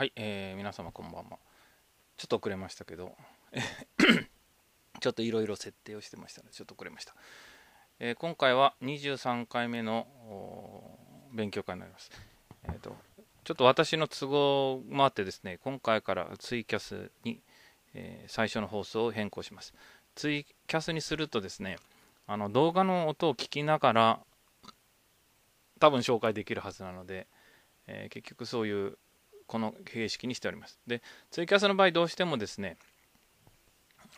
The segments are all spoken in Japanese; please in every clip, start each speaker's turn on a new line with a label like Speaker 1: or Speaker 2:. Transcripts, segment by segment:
Speaker 1: はい、えー、皆様こんばんは。ちょっと遅れましたけど、ちょっといろいろ設定をしてましたので、ちょっと遅れました。えー、今回は23回目の勉強会になります。えーと、ちょっと私の都合もあってですね、今回からツイキャスに、えー、最初の放送を変更します。ツイキャスにするとですね、あの動画の音を聞きながら、多分紹介できるはずなので、えー、結局そういうこの形式にしております。で、ツイキャスの場合どうしてもですね、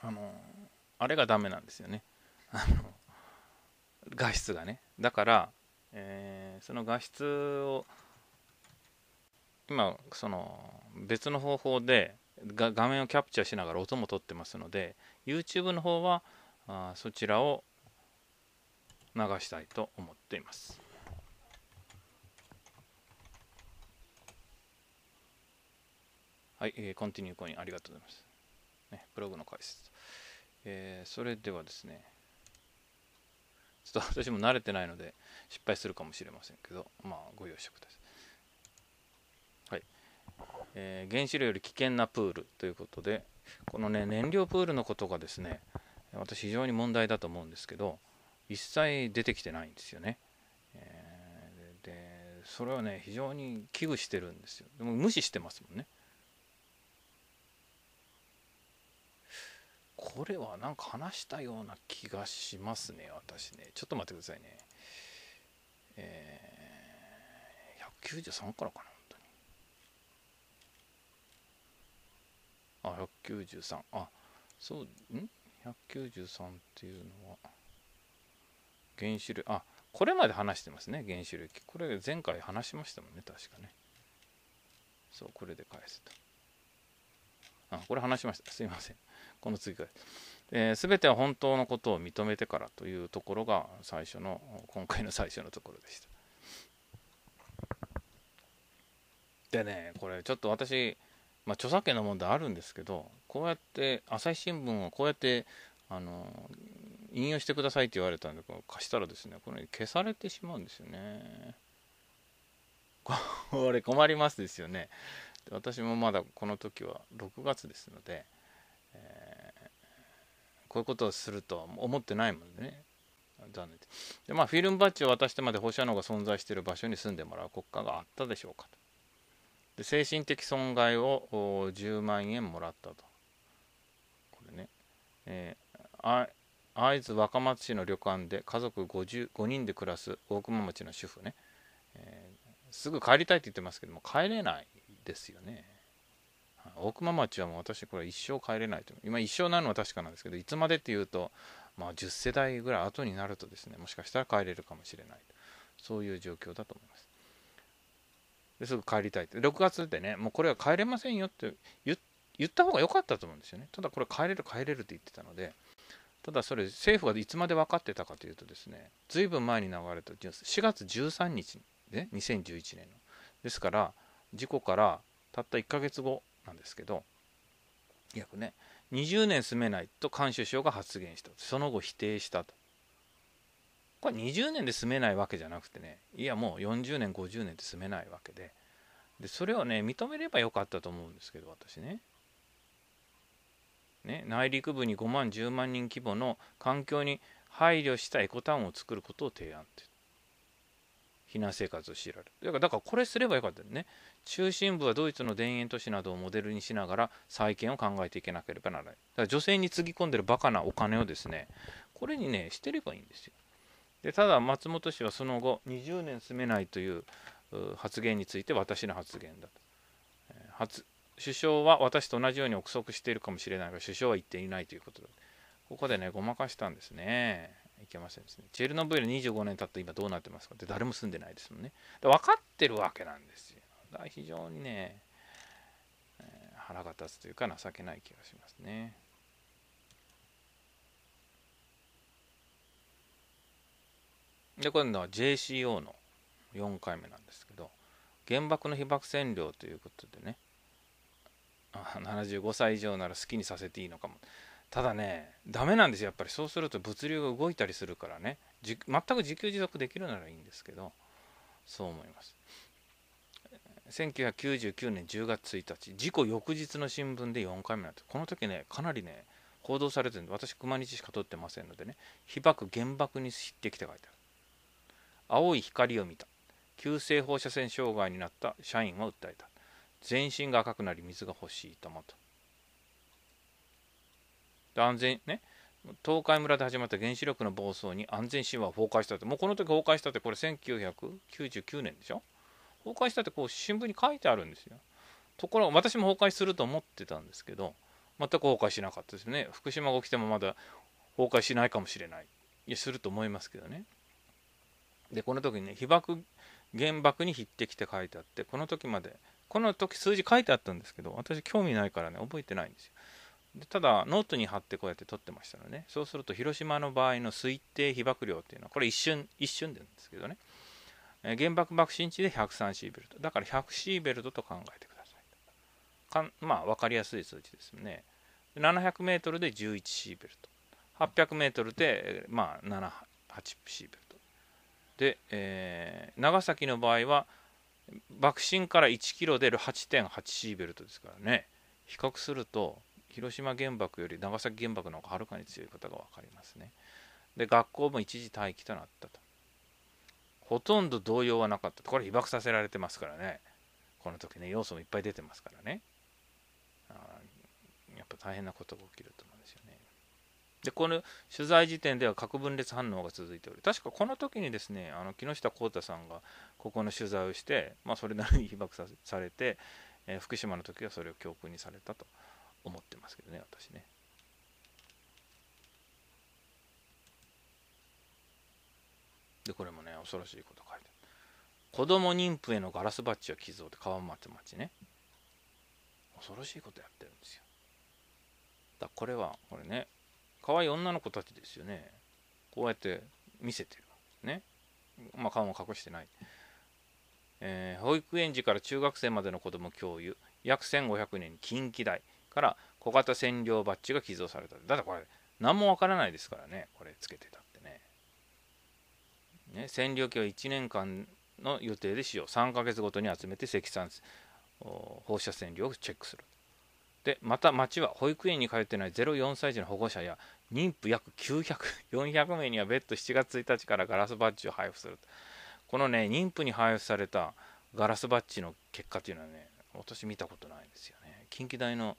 Speaker 1: あの、あれがダメなんですよね。あの、画質がね。だから、えー、その画質を、今、その、別の方法で画面をキャプチャーしながら音も取ってますので、YouTube の方は、あそちらを流したいと思っています。はい、えー、コンティニューコインありがとうございます。ね、ブログの解説。えー、それではですね、ちょっと私も慣れてないので失敗するかもしれませんけど、まあ、ご容赦ください。はい。えー、原子炉より危険なプールということで、このね、燃料プールのことがですね、私非常に問題だと思うんですけど、一切出てきてないんですよね。えー、で、それはね、非常に危惧してるんですよ。でも無視してますもんね。これはなんか話したような気がしますね、私ね。ちょっと待ってくださいね。えー、193からかな、本当に。あ、193。あ、そう、ん ?193 っていうのは、原子力、あ、これまで話してますね、原子力。これ前回話しましたもんね、確かね。そう、これで返せた。あこれ話しましたすいませんこの次からえー、全ては本当のことを認めてからというところが最初の今回の最初のところでしたでねこれちょっと私、まあ、著作権の問題あるんですけどこうやって朝日新聞をこうやってあの引用してくださいって言われたんで貸したらですねこれ消されてしまうんですよねこれ困りますですよねで私もまだこの時は6月ですので、えー、こういうことをするとは思ってないもんでね残念でまあフィルムバッジを渡してまで放射能が存在している場所に住んでもらう国家があったでしょうかとで精神的損害を10万円もらったとこれね、えー、会津若松市の旅館で家族55人で暮らす大熊町の主婦ね、えー、すぐ帰りたいって言ってますけども帰れないですよね。大熊町はもう私これ一生帰れないと今一生なのは確かなんですけどいつまでっていうと、まあ、10世代ぐらい後になるとですねもしかしたら帰れるかもしれないそういう状況だと思いますですぐ帰りたいって6月でねもうこれは帰れませんよって言った方が良かったと思うんですよねただこれ帰れる帰れるって言ってたのでただそれ政府がいつまで分かってたかというとですね随分前に流れた4月13日ね2011年のですから事故からたった1ヶ月後なんですけど約ね20年住めないと菅首相が発言したその後否定したとこれ20年で住めないわけじゃなくてねいやもう40年50年で住めないわけででそれをね認めればよかったと思うんですけど私ねね内陸部に5万10万人規模の環境に配慮したエコタウンを作ることを提案って避難生活を強いられるだからだからこれすればよかったよね中心部はドイツの田園都市などをモデルにしながら再建を考えていけなければならないだから女性につぎ込んでるバカなお金をですねこれにねしてればいいんですよでただ松本氏はその後20年住めないという発言について私の発言だと、え首相は私と同じように憶測しているかもしれないが首相は言っていないということだここでねごまかしたんですねいけませんですね。チェルノブイリ25年経って今どうなってますかって誰も住んでないですもんね。で分かってるわけなんですよ。だから非常にね、えー、腹が立つというか情けない気がしますね。で、今度は JCO の4回目なんですけど、原爆の被爆占領ということでね、75歳以上なら好きにさせていいのかも。ただねダメなんですよやっぱりそうすると物流が動いたりするからね全く自給自足できるならいいんですけどそう思います1999年10月1日事故翌日の新聞で4回目なってこの時ねかなりね報道されてるんで私熊日しか撮ってませんのでね被爆原爆に匹敵って書いてある青い光を見た急性放射線障害になった社員は訴えた全身が赤くなり水が欲しいともと安全ね東海村で始まった原子力の暴走に安全神話は崩壊したってもうこの時崩壊したってこれ1999年でしょ崩壊したってこう新聞に書いてあるんですよところが私も崩壊すると思ってたんですけど全く崩壊しなかったですね福島が起きてもまだ崩壊しないかもしれないいやすると思いますけどねでこの時にね被爆原爆に匹敵って書いてあってこの時までこの時数字書いてあったんですけど私興味ないからね覚えてないんですよでただノートに貼ってこうやって撮ってましたのねそうすると広島の場合の推定被爆量っていうのはこれ一瞬一瞬なんですけどね、えー、原爆爆心地で103シーベルトだから100シーベルトと考えてくださいかまあ分かりやすい数値ですよね7 0 0ルで11シーベルト8 0 0ルで、まあ、78シーベルトで、えー、長崎の場合は爆心から1キロで8.8シーベルトですからね比較すると広島原爆より長崎原爆の方がはるかに強いことが分かりますね。で学校も一時待機となったと。ほとんど動揺はなかったと。これ被爆させられてますからね。この時ね要素もいっぱい出てますからね。あやっぱ大変なことが起きると思うんですよね。でこの取材時点では核分裂反応が続いており確かこの時にですねあの木下幸太さんがここの取材をして、まあ、それなりに被爆されて、えー、福島の時はそれを教訓にされたと思ってますけどね私ね。でこれもね恐ろしいこと書いて子供妊婦へのガラスバッジを寄贈って川松町ね恐ろしいことやってるんですよだこれはこれね可愛い女の子たちですよねこうやって見せてるねまあ顔も隠してない、えー、保育園児から中学生までの子供教諭約1500年近畿大から小型占領バッジが寄贈された。だってこれ、何もわからないですからね、これつけてたってね。ね占領機は1年間の予定で使用。3ヶ月ごとに集めて積算、放射線量をチェックする。で、また町は保育園に通ってない04歳児の保護者や妊婦約900、400名には別途7月1日からガラスバッジを配布する。このね、妊婦に配布されたガラスバッジの結果というのはね、私見たことないんですよね。近畿大の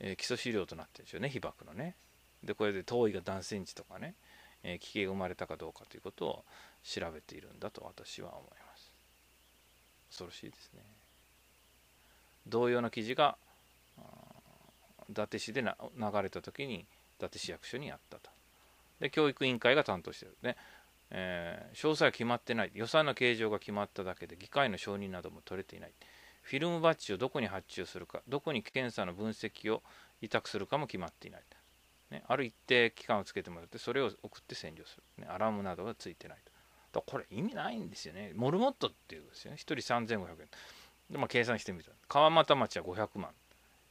Speaker 1: えー、基礎資料となってるんでしょうね被爆のね。でこれで遠いが何センチとかね、えー、危険が生まれたかどうかということを調べているんだと私は思います。恐ろしいですね。同様の記事が伊達市でな流れた時に伊達市役所にあったと。で教育委員会が担当してるね。えー、詳細は決まってない予算の形状が決まっただけで議会の承認なども取れていないフィルムバッジをどこに発注するか、どこに検査の分析を委託するかも決まっていない。ね、ある一定期間をつけてもらって、それを送って占領する。ね、アラームなどがついてないと。これ意味ないんですよね。モルモットっていうんですよね。1人3500円。で、まあ、計算してみた。川俣町は500万。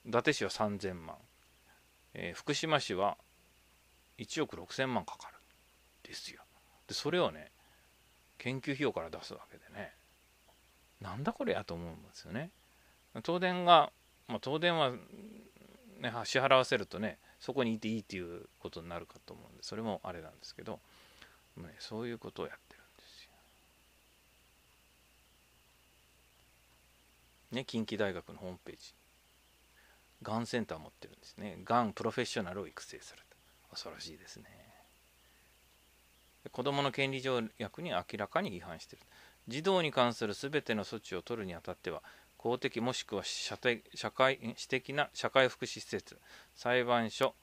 Speaker 1: 伊達市は3000万。えー、福島市は1億6000万かかる。ですよ。で、それをね、研究費用から出すわけでね。なんだこれやと思うんですよね。東電が、まあ、東電は、ね、支払わせるとねそこにいていいっていうことになるかと思うんでそれもあれなんですけど、ね、そういうことをやってるんですよ。ね近畿大学のホームページがんセンター持ってるんですねがんプロフェッショナルを育成する恐ろしいですね。子どもの権利条約に明らかに違反してる。児童に関するすべての措置を取るにあたっては、公的もしくは社会私的な社会福祉施設、裁判所、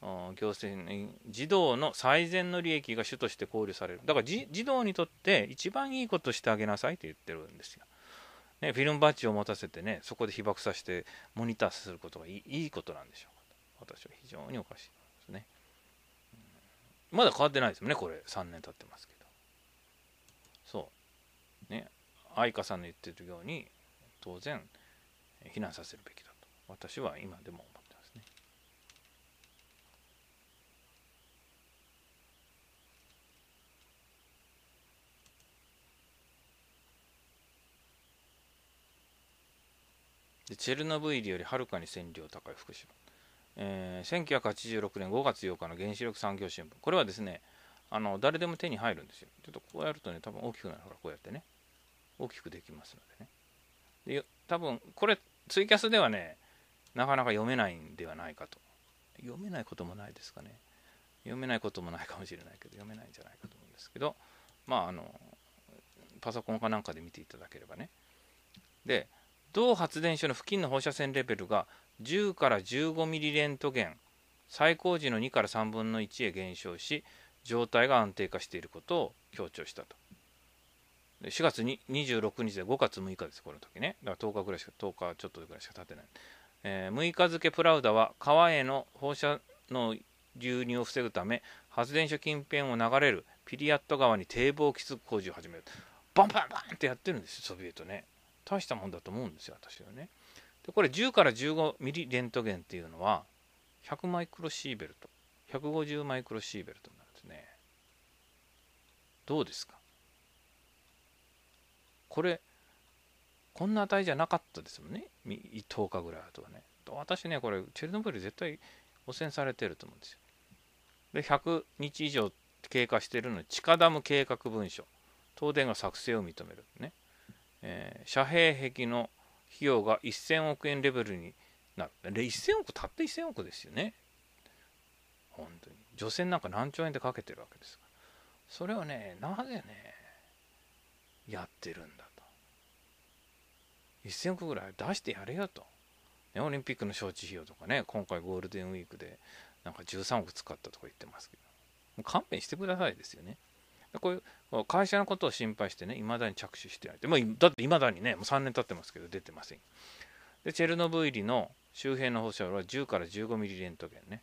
Speaker 1: 行政児童の最善の利益が主として考慮されるだから児童にとって一番いいことしてあげなさいって言ってるんですよ、ね、フィルムバッジを持たせてねそこで被爆させてモニターすることがいいことなんでしょうか私は非常におかしいですね、まだ変わってないですもんねこれ3年経ってますけど愛花さんの言ってるように当然避難させるべきだと私は今でも思ってますね。でチェルノブイリよりはるかに線量高い福島、えー、1986年5月8日の原子力産業新聞これはですねあの誰でも手に入るんですよちょっとこうやるとね多分大きくなるからこうやってね大きくできますのでねで多分これツイキャスではねなかなか読めないんではないかと読めないこともないですかね読めないこともないかもしれないけど読めないんじゃないかと思うんですけどまああのパソコンかなんかで見ていただければねで同発電所の付近の放射線レベルが10から15ミリレントゲン最高時の2から3分の1へ減少し状態が安定化していることを強調したと4月に26日で5月6日です、この時ね。だから10日ぐらいしか、10日ちょっとぐらいしか経ってない。えー、6日付プラウダは川への放射の流入を防ぐため発電所近辺を流れるピリアット川に堤防を築く工事を始めるバンバンバンってやってるんですよ、ソビエトね大したもんだと思うんですよ私はねでこれ10から15ミリレントゲンっていうのは100マイクロシーベルト150マイクロシーベルトになるんですねどうですかこれ、こんな値じゃなかったですもんね。10日ぐらいとかね。私ね、これ、チェルノブイリ絶対汚染されてると思うんですよ。で、100日以上経過してるのに、地下ダム計画文書。東電が作成を認める。ね。えー、遮蔽壁の費用が1000億円レベルになる。で1000億、たった1000億ですよね。本当に。除染なんか何兆円でかけてるわけですから。それをね、なぜね、やってるんだ1000億ぐらい出してやれよと。ね、オリンピックの招致費用とかね、今回ゴールデンウィークでなんか13億使ったとか言ってますけど、もう勘弁してくださいですよね。こういう会社のことを心配してね、いまだに着手してない。まあ、だっていまだにね、もう3年経ってますけど、出てません。で、チェルノブイリの周辺の放射は10から15ミリレントゲンね。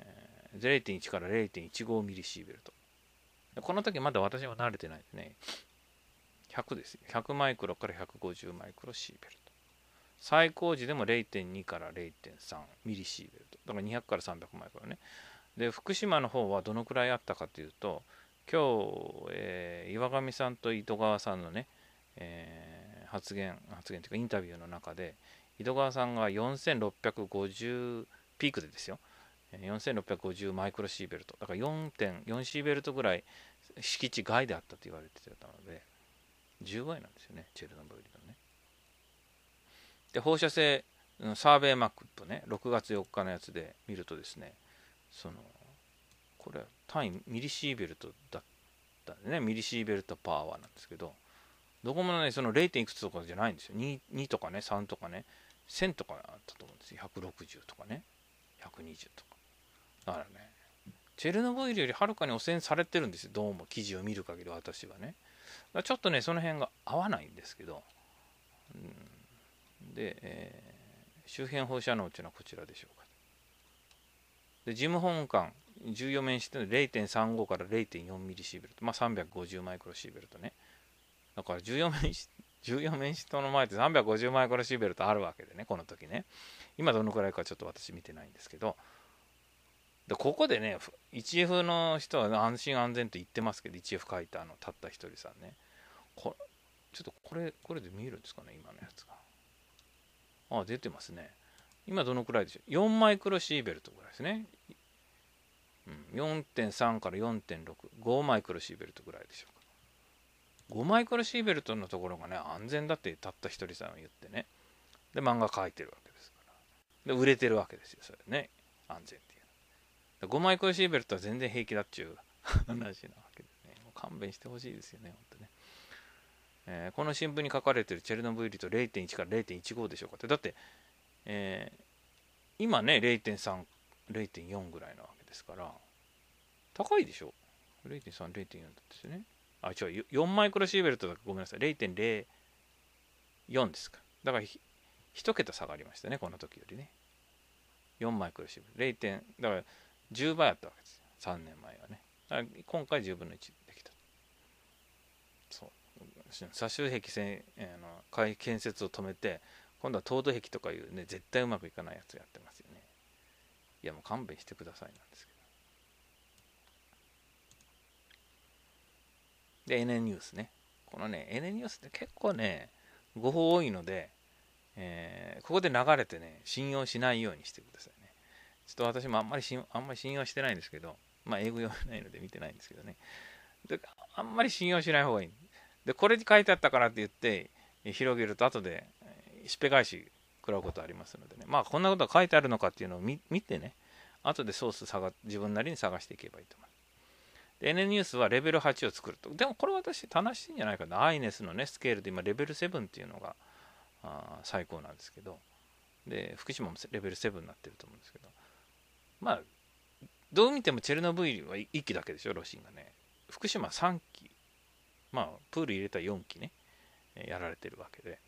Speaker 1: えー、0.1から0.15ミリシーベルト。この時まだ私は慣れてないですね。100です。100マイクロから150マイクロシーベルト。最高時でも0.2から0.3ミリシーベルト。だから200から300マイクロね。で、福島の方はどのくらいあったかというと、今日、えー、岩上さんと井戸川さんのね、えー、発言、発言というかインタビューの中で、井戸川さんが4650ピークでですよ。4650マイクロシーベルト。だから4.4シーベルトぐらい敷地外であったと言われてたので、10倍なんですよねチェルノブイリのねで放射性サーベイマックとね6月4日のやつで見るとですねそのこれは単位ミリシーベルトだったんでねミリシーベルトパワーなんですけどどこもねその 0. いくつとかじゃないんですよ 2, 2とかね3とかね1000とかあったと思うんですよ160とかね120とかだからねチェルノブイリよりはるかに汚染されてるんですよどうも記事を見る限り私はねちょっとね、その辺が合わないんですけど、うん、で、えー、周辺放射能っていうのはこちらでしょうか。で、事務本館、14面して0.35から0.4ミリシーベルト、まあ350マイクロシーベルトね。だから14面し、14面シの前って350マイクロシーベルトあるわけでね、この時ね。今どのくらいかちょっと私見てないんですけど、でここでね 1F の人は安心安全と言ってますけど 1F 書いたあのたった一人さんねこちょっとこれ、これで見えるんですかね、今のやつが。あ、出てますね。今どのくらいでしょう ?4 マイクロシーベルトぐらいですね。うん、4.3から4.6、5マイクロシーベルトぐらいでしょうか。5マイクロシーベルトのところがね、安全だってたった一人さんは言ってね。で、漫画描いてるわけですから。で、売れてるわけですよ、それね。安全っていう。5マイクロシーベルトは全然平気だっちゅう話なわけでね。もう勘弁してほしいですよね、ほんとね。えー、この新聞に書かれてるチェルノブイリと0.1から0.15でしょうかってだって、えー、今ね0.30.4ぐらいなわけですから高いでしょ0.30.4だったんですよねあ違う4マイクロシーベルトだごめんなさい0.04ですかだから1桁下がりましたねこの時よりね4マイクロシーベルト0だから10倍あったわけです3年前はね今回10分の1左周壁せあの建設を止めて今度は凍土壁とかいうね絶対うまくいかないやつやってますよねいやもう勘弁してくださいなんですけどで NN ニュースねこのね NN ニュースって結構ね誤報多いので、えー、ここで流れてね信用しないようにしてくださいねちょっと私もあんまりしあんまり信用してないんですけどまあ英語読めないので見てないんですけどねあんまり信用しない方がいいでこれに書いてあったからって言って広げると後でしっぺ返し食らうことありますのでねまあこんなことが書いてあるのかっていうのを見てね後でソース探自分なりに探していけばいいと思います。N ニュースはレベル8を作ると。でもこれ私楽しいんじゃないかな。アイネスのね、スケールで今レベル7っていうのがあ最高なんですけど。で、福島もレベル7になってると思うんですけど。まあ、どう見てもチェルノブイリは1機だけでしょ、ロシンがね。福島3機まあ、プール入れた4機ね、やられてるわけで、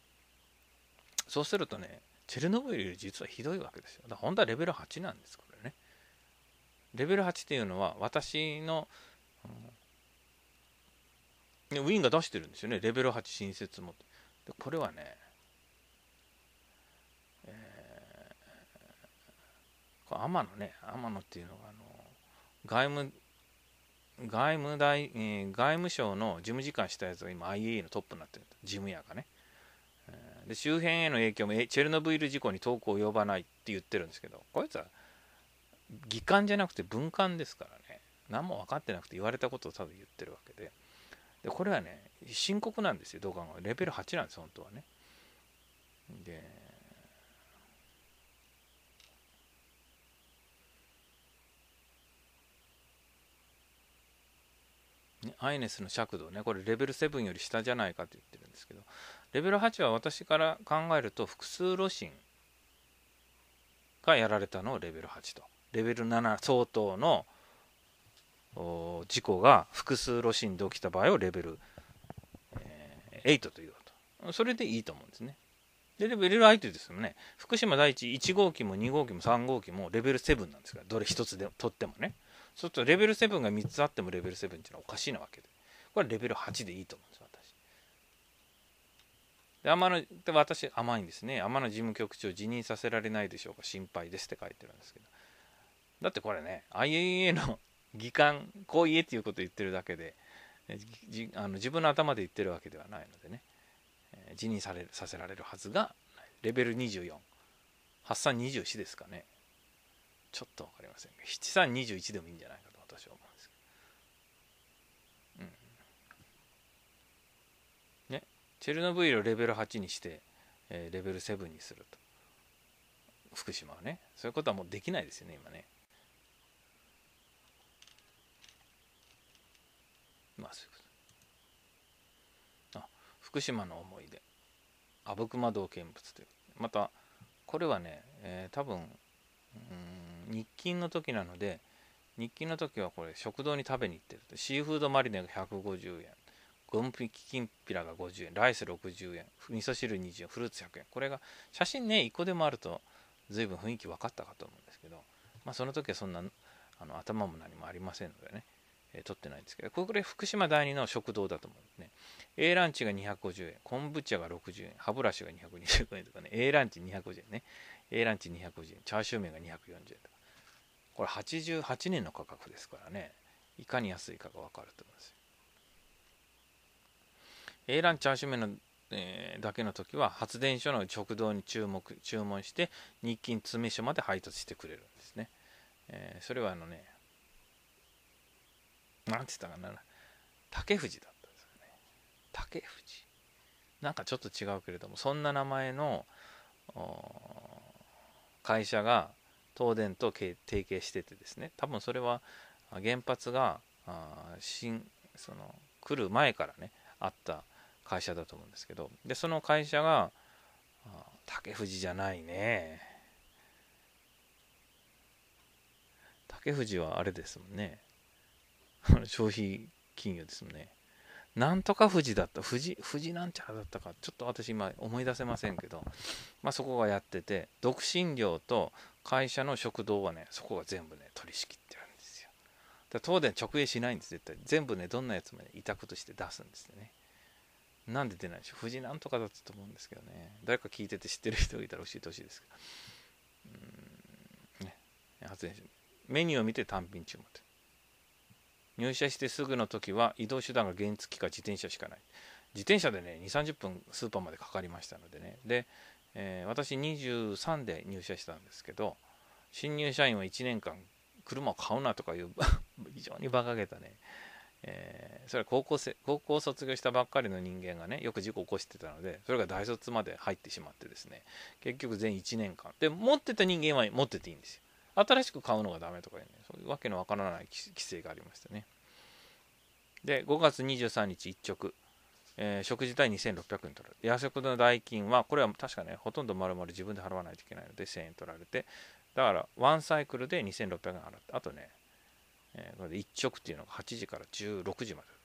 Speaker 1: そうするとね、チェルノブイリより実はひどいわけですよ。だから本当はレベル8なんです、これね。レベル8っていうのは、私の、うん、ウィンが出してるんですよね、レベル8新設も。でこれはね、えー、これ天野ね、天野っていうのが、あの、外務外務大、えー、外務省の事務次官したやつが今 IAEA のトップになってる事務屋がね、えー、で周辺への影響もチェルノブイリ事故に遠く及ばないって言ってるんですけどこいつは議官じゃなくて文官ですからね何も分かってなくて言われたことを多分言ってるわけででこれはね深刻なんですよどう考えレベル8なんです本当はねでアイネスの尺度ねこれレベル7より下じゃないかって言ってるんですけどレベル8は私から考えると複数炉心がやられたのをレベル8とレベル7相当の事故が複数炉心で起きた場合をレベル、えー、8というとそれでいいと思うんですねでレベル8ですよね福島第一1号機も2号機も3号機もレベル7なんですからどれ1つで取ってもねちょっとレベル7が3つあってもレベル7っていうのはおかしいなわけでこれレベル8でいいと思うんです私で天野で私甘いんですね天野事務局長辞任させられないでしょうか心配ですって書いてるんですけどだってこれね IAEA の議官こう言えっていうこと言ってるだけであの自分の頭で言ってるわけではないのでね、えー、辞任されさせられるはずがレベル24発散24ですかねちょっと分かりませんが7321でもいいんじゃないかと私は思うんですけど、うん、ねチェルノブイリをレベル8にして、えー、レベル7にすると福島はねそういうことはもうできないですよね今ねまあそういうことあ福島の思い出阿武隈道見物というまたこれはね、えー、多分うん日勤の時なので日勤の時はこれ食堂に食べに行ってるシーフードマリネが150円ゴムピキキンピラが50円ライス60円味噌汁20円フルーツ100円これが写真ね1個でもあると随分雰囲気分かったかと思うんですけど、まあ、その時はそんなあの頭も何もありませんのでね、えー、取ってないんですけどこれ福島第二の食堂だと思うんですね A ランチが250円昆布茶が60円歯ブラシが2 2 0円とかね A ランチ250円ね A ランチ250円チャーシュー麺が240円とかこれ88年の価格ですからねいかに安いかが分かると思うんですよ A ランチャーシュー麺の、えー、だけの時は発電所の食堂に注目注文して日勤詰め所まで配達してくれるんですね、えー、それはあのねなんて言ったかな竹藤だったんですよね竹藤なんかちょっと違うけれどもそんな名前の会社が東電と提携しててですね多分それは原発が新その来る前からねあった会社だと思うんですけどでその会社が竹富士じゃないね竹富士はあれですもんね 消費金融ですもんねなんとか富士だった富士富士なんちゃらだったかちょっと私今思い出せませんけど、まあ、そこがやってて独身寮と会社の食堂はねそこが全部ね取り仕切ってあるんですよだ東電直営しないんです絶対全部ねどんなやつもね委託として出すんですねなんで出ないでしょう富士なんとかだったと思うんですけどね誰か聞いてて知ってる人がいたら教えてほしいですけどうんね発電所メニューを見て単品注文入社してすぐの時は移動手段が原付か自転車しかない自転車でね2 3 0分スーパーまでかかりましたのでねでえー、私23で入社したんですけど新入社員は1年間車を買うなとかいう 非常に馬鹿げたね、えー、それは高校生高校卒業したばっかりの人間がねよく事故を起こしてたのでそれが大卒まで入ってしまってですね結局全1年間で持ってた人間は持ってていいんですよ新しく買うのがダメとかねそういうわけのわからない規制がありましたねで5月23日一直えー、食事代2600円取る。夜食の代金は、これは確かね、ほとんど丸々自分で払わないといけないので、1000円取られて、だから、ワンサイクルで2600円払って、あとね、えー、これで1食っていうのが8時から16時までだっ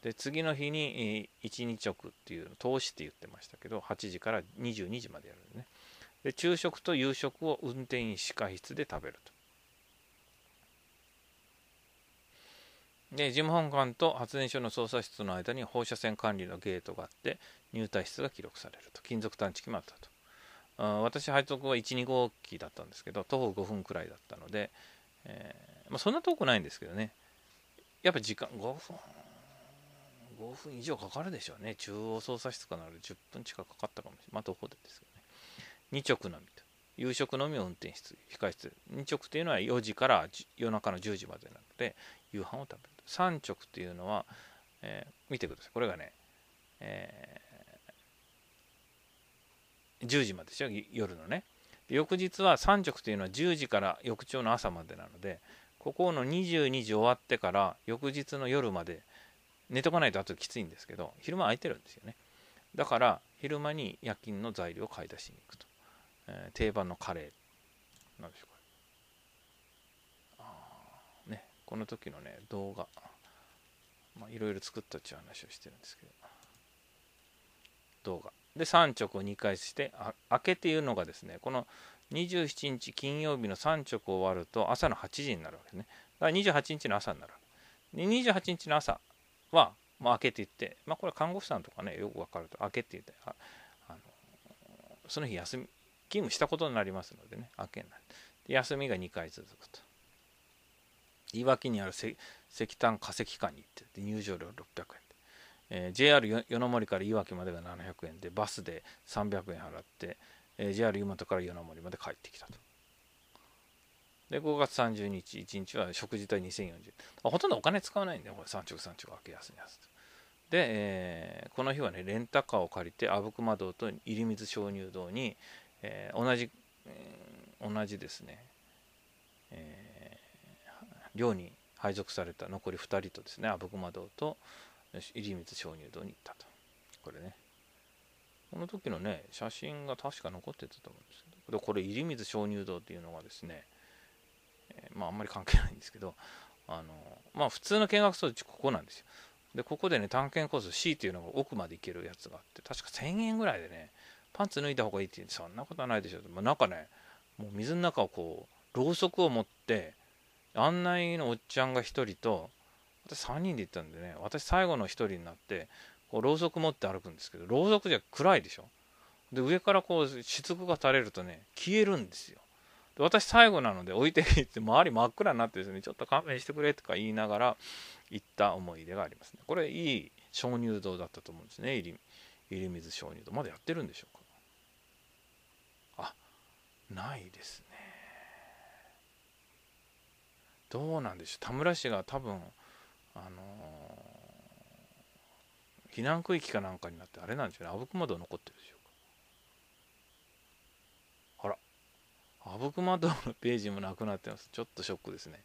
Speaker 1: たで、次の日に1日食っていうの、投資って言ってましたけど、8時から22時までやるんでね。で、昼食と夕食を運転士科室で食べると。で事務本館と発電所の操作室の間に放射線管理のゲートがあって入退室が記録されると金属探知機もあったとあ私配属は12号機だったんですけど徒歩5分くらいだったので、えー、まあ、そんな遠くないんですけどねやっぱ時間5分5分以上かかるでしょうね中央操作室からなら10分近くかかったかもしれないまあ徒歩でですけどね2直のみと夕食のみを運転室控室2直というのは4時から夜中の10時までなので夕飯を食べる3直というのは、えー、見てください。これがね、えー、10時まででしょ、夜のね。翌日は3直というのは10時から翌朝の朝までなので、ここの22時終わってから翌日の夜まで寝とかないとあときついんですけど、昼間空いてるんですよね。だから昼間に夜勤の材料を買い出しに行くと。えー、定番のカレー。なんでしょうか。この時のね動画いろいろ作ったっちいう話をしてるんですけど動画で3直を2回して明けっていうのがですねこの27日金曜日の3直をわると朝の8時になるわけですねだから28日の朝になるで28日の朝は、まあ、明けって言って、まあ、これは看護師さんとかねよくわかると明けって言ってあのその日休み勤務したことになりますのでね明けになる休みが2回続くと岩木にある石炭化石館に行って入場料600円えー、JR 与の森からいわきまでが700円でバスで300円払って、えー、JR 湯本から与の森まで帰ってきたとで5月30日1日は食事代2040円ほとんどお金使わないんだよこれ三直三直開けすいやつで、えー、この日はねレンタカーを借りて阿武隈堂と入水鍾乳洞に、えー、同じ、えー、同じですね、えー寮に配属された残り2人とですね阿武隈堂と入光鍾乳洞に行ったとこれねこの時のね写真が確か残ってたと思うんですけどこれ入水鍾乳洞っていうのがですね、えー、まああんまり関係ないんですけどあのまあ普通の見学装置ここなんですよでここでね探検コース C っていうのが奥まで行けるやつがあって確か1000円ぐらいでねパンツ脱いだ方がいいってそんなことはないでしょ、う、まあ、なんかねもう水の中をこうろうそくを持って案内のおっちゃんが1人と私3人で行ったんでね私最後の1人になってこうろうそく持って歩くんですけどろうそくじゃ暗いでしょで上からこう雫が垂れるとね消えるんですよで私最後なので置いていって周り真っ暗になってですねちょっと勘弁してくれとか言いながら行った思い出がありますねこれいい鍾乳洞だったと思うんですね入入水鍾乳洞まだやってるんでしょうかあないですねどうなんでしょう田村市が多分あのー、避難区域かなんかになってあれなんでしょうね阿武隈道残ってるでしょうかあら阿武隈道のページもなくなってますちょっとショックですね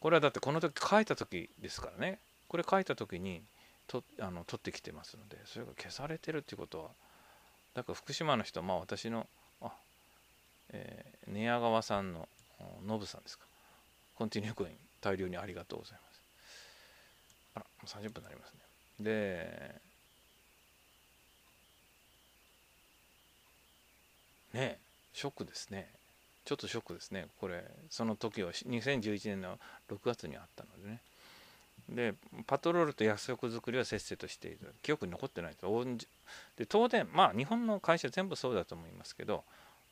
Speaker 1: これはだってこの時書いた時ですからねこれ書いた時にとあの取ってきてますのでそれが消されてるっていうことはだから福島の人まあ私のあ、えー、寝屋川さんのノブさんですかコンティニューコイン大量にありがとうございます。あら、もう30分になりますね。で、ねショックですね。ちょっとショックですね。これ、その時は2011年の6月にあったのでね。でパトロールと約束作りはせっせとしている記憶に残ってないとで当然、まあ日本の会社全部そうだと思いますけど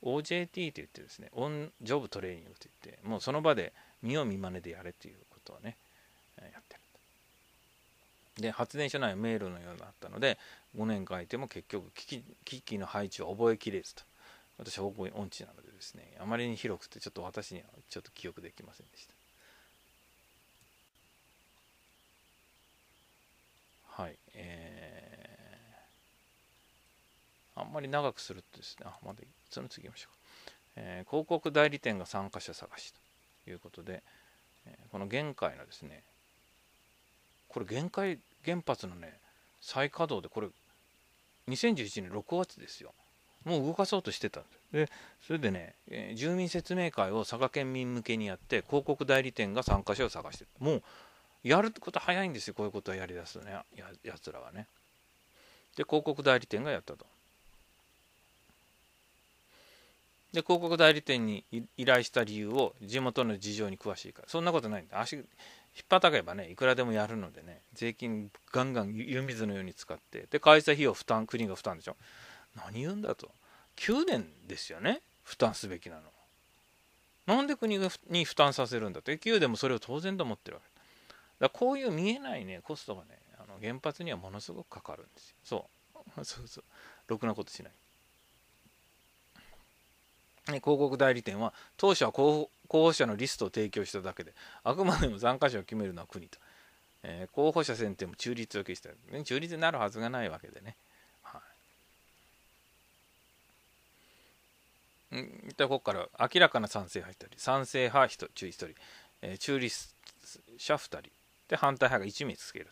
Speaker 1: OJT といってですね、オンジョブトレーニングといって、もうその場で見よう見まねでやれということをね、やってる。で、発電所内は迷路のようだったので、5年間いても結局機器の配置を覚えきれずと。私は方向音痴なのでですね、あまりに広くてちょっと私にはちょっと記憶できませんでした。はい。えーあんまり長くするとですね、あ、まだ、その次行きましょうか。えー、広告代理店が参加者探しということで、えー、この玄海のですね、これ玄海原発のね、再稼働で、これ、2011年6月ですよ。もう動かそうとしてたんでそれでね、えー、住民説明会を佐賀県民向けにやって広告代理店が参加者を探してもうやること早いんですよこういうことをやりだすとねややつらはねで広告代理店がやったとで広告代理店に依頼した理由を地元の事情に詳しいからそんなことないんで足引っ張けばねいくらでもやるのでね税金ガンガン湯水のように使ってで会社費用負担国が負担でしょ何言うんだと9年ですよね負担すべきなのなんで国に負担させるんだと9でもそれを当然と思ってるわけだこういう見えないねコストがねあの原発にはものすごくかかるんですよ そうそうそうろくなことしない広告代理店は当初は候補者のリストを提供しただけであくまでも参加者を決めるのは国と、えー、候補者選定も中立を消した、ね、中立になるはずがないわけでね、はい、んここから明らかな賛成派1人賛成派1人1人、えー、中立者2人で反対派が1名つける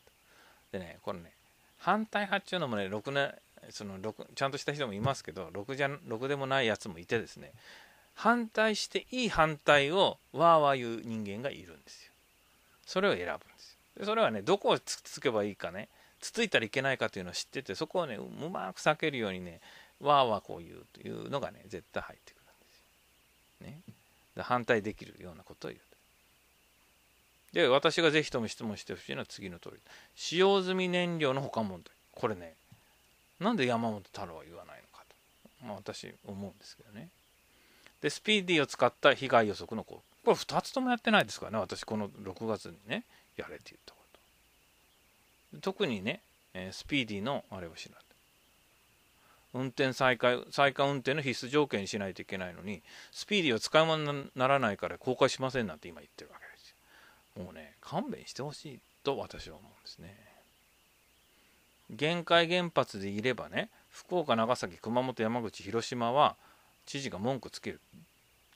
Speaker 1: とでねこのね反対派っていうのもね6年そのちゃんとした人もいますけどろくじゃろくでもないやつもいてですね反対していい反対をわーわー言う人間がいるんですよ。それを選ぶんですよ。でそれはねどこをつつけばいいかねつついたらいけないかというのを知っててそこをねうまく避けるようにねわーわーこう言うというのがね絶対入ってくるんですよ。ね、で反対できるようなことを言う。で私がぜひとも質問してほしいのは次の通り使用済み燃料の保管問題これねなんで山本太郎は言わないのかと、まあ、私思うんですけどね。で、スピーディーを使った被害予測のこう、これ2つともやってないですからね、私この6月にね、やれって言ったこと。特にね、えスピーディーのあれをしない。運転再開、再開運転の必須条件にしないといけないのに、スピーディーを使い物にならないから公開しませんなんて今言ってるわけですよ。もうね、勘弁してほしいと私は思うんですね。限界原発でいればね福岡長崎熊本山口広島は知事が文句つける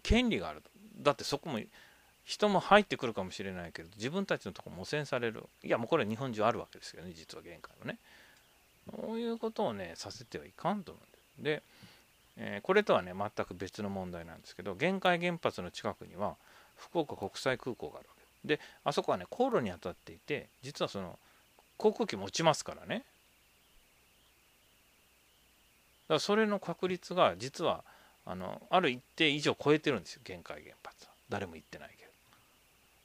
Speaker 1: 権利があるとだってそこも人も入ってくるかもしれないけど自分たちのとこも汚染されるいやもうこれは日本中あるわけですけどね実は限界はねそういうことをねさせてはいかんと思うんでで、えー、これとはね全く別の問題なんですけど限界原発の近くには福岡国際空港があるわけであそこはね航路に当たっていて実はその航空機も落ちますからねからそれの確率が実はあのある一定以上超えてるんですよ限界原発は誰も言ってないけど、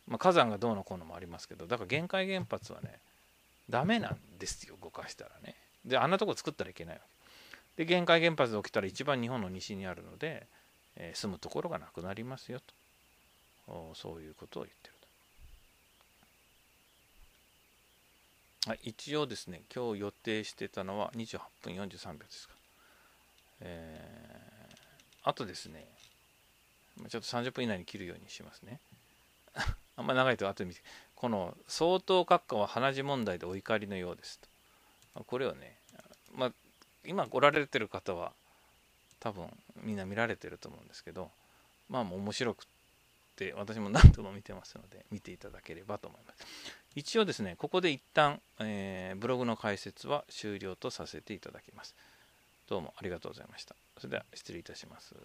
Speaker 1: まあ、火山がどうのこうのもありますけどだから限界原発はねダメなんですよ動かしたらねであんなとこ作ったらいけないわけで限界原発で起きたら一番日本の西にあるので、えー、住むところがなくなりますよとそういうことを言ってる一応ですね今日予定してたのは28分43秒ですかえー、あとですね、ちょっと30分以内に切るようにしますね。あんま長いと後で見て、この相当閣下は鼻血問題でお怒りのようですと。これをね、まあ、今来られてる方は多分みんな見られてると思うんですけど、まあもう面白くて、私も何度も見てますので、見ていただければと思います。一応ですね、ここで一旦、えー、ブログの解説は終了とさせていただきます。どうもありがとうございました。それでは失礼いたします。